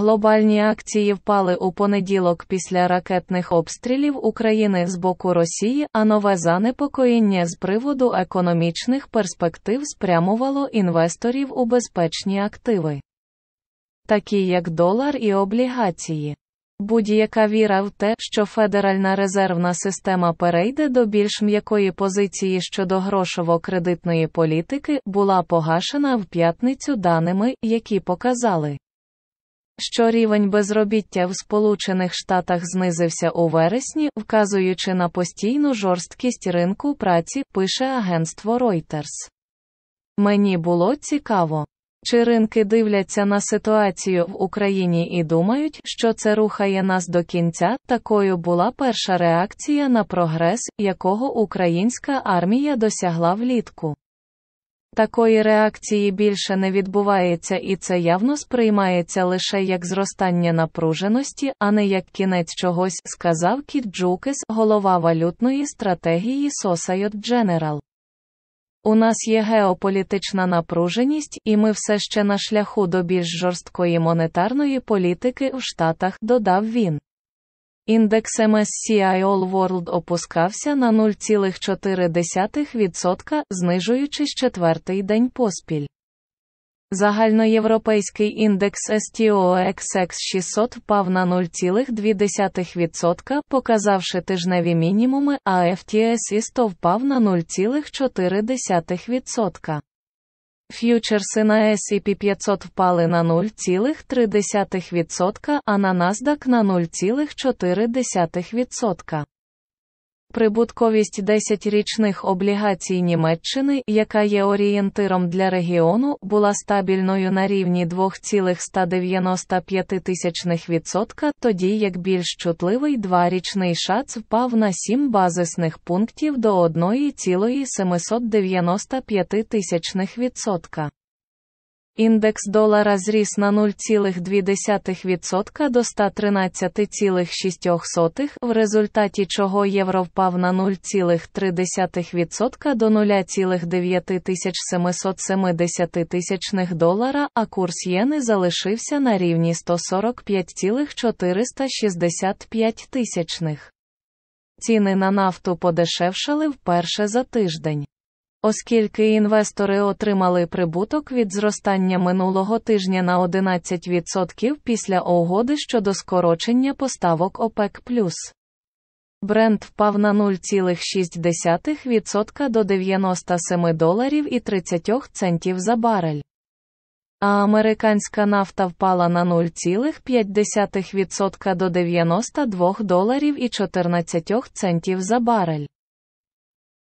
Глобальні акції впали у понеділок після ракетних обстрілів України з боку Росії, а нове занепокоєння з приводу економічних перспектив спрямувало інвесторів у безпечні активи, такі як долар і облігації. Будь-яка віра в те, що Федеральна резервна система перейде до більш м'якої позиції щодо грошово-кредитної політики, була погашена в п'ятницю даними, які показали що рівень безробіття в Сполучених Штатах знизився у вересні, вказуючи на постійну жорсткість ринку праці, пише агентство Reuters. Мені було цікаво. Чи ринки дивляться на ситуацію в Україні і думають, що це рухає нас до кінця? Такою була перша реакція на прогрес, якого українська армія досягла влітку. Такої реакції більше не відбувається і це явно сприймається лише як зростання напруженості, а не як кінець чогось, сказав Кіт Джукес, голова валютної стратегії Сосайот Дженерал. У нас є геополітична напруженість, і ми все ще на шляху до більш жорсткої монетарної політики у Штатах, додав він. Індекс MSCI All World опускався на 0,4%, знижуючись четвертий день поспіль. Загальноєвропейський індекс STOXX 600 впав на 0,2%, показавши тижневі мінімуми, а FTSE 100 впав на 0,4%. Ф'ючерси на S&P 500 впали на 0,3%, а на NASDAQ на 0,4%. Прибутковість 10-річних облігацій Німеччини, яка є орієнтиром для регіону, була стабільною на рівні 2,195%, тоді як більш чутливий дворічний шац впав на 7 базисних пунктів до 1,795%. Індекс долара зріс на 0,2% до 113,6, в результаті чого євро впав на 0,3% до 0,9770 долара, а курс єни залишився на рівні 145,465 тисячних. Ціни на нафту подешевшали вперше за тиждень. Оскільки інвестори отримали прибуток від зростання минулого тижня на 11% після угоди щодо скорочення поставок ОПЕК. Бренд впав на 0,6% до 97 доларів і 30 центів за барель. А американська нафта впала на 0,5% до 92 доларів і 14 центів за барель.